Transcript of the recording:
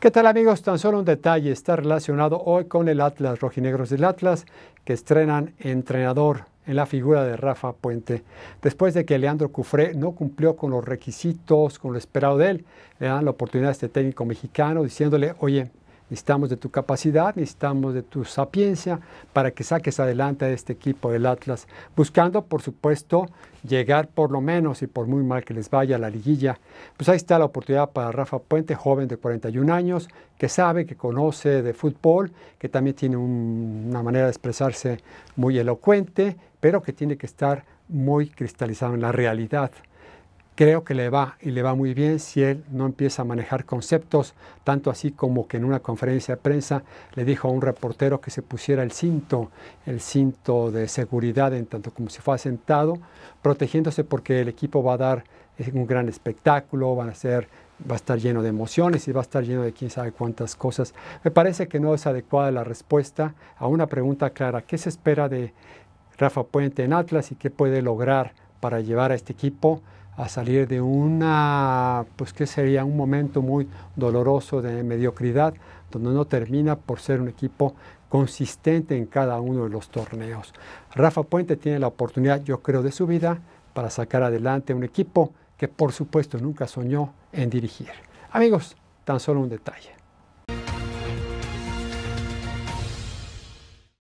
¿Qué tal amigos? Tan solo un detalle está relacionado hoy con el Atlas, Rojinegros del Atlas, que estrenan entrenador en la figura de Rafa Puente. Después de que Leandro Cufré no cumplió con los requisitos, con lo esperado de él, le dan la oportunidad a este técnico mexicano diciéndole, oye, Necesitamos de tu capacidad, necesitamos de tu sapiencia para que saques adelante a este equipo del Atlas, buscando, por supuesto, llegar por lo menos y por muy mal que les vaya a la liguilla. Pues ahí está la oportunidad para Rafa Puente, joven de 41 años, que sabe, que conoce de fútbol, que también tiene una manera de expresarse muy elocuente, pero que tiene que estar muy cristalizado en la realidad creo que le va y le va muy bien si él no empieza a manejar conceptos, tanto así como que en una conferencia de prensa le dijo a un reportero que se pusiera el cinto, el cinto de seguridad en tanto como se fue sentado, protegiéndose porque el equipo va a dar un gran espectáculo, van a ser va a estar lleno de emociones y va a estar lleno de quién sabe cuántas cosas. Me parece que no es adecuada la respuesta a una pregunta clara. ¿Qué se espera de Rafa Puente en Atlas y qué puede lograr para llevar a este equipo a salir de una, pues que sería un momento muy doloroso de mediocridad, donde no termina por ser un equipo consistente en cada uno de los torneos. Rafa Puente tiene la oportunidad, yo creo, de su vida para sacar adelante un equipo que por supuesto nunca soñó en dirigir. Amigos, tan solo un detalle.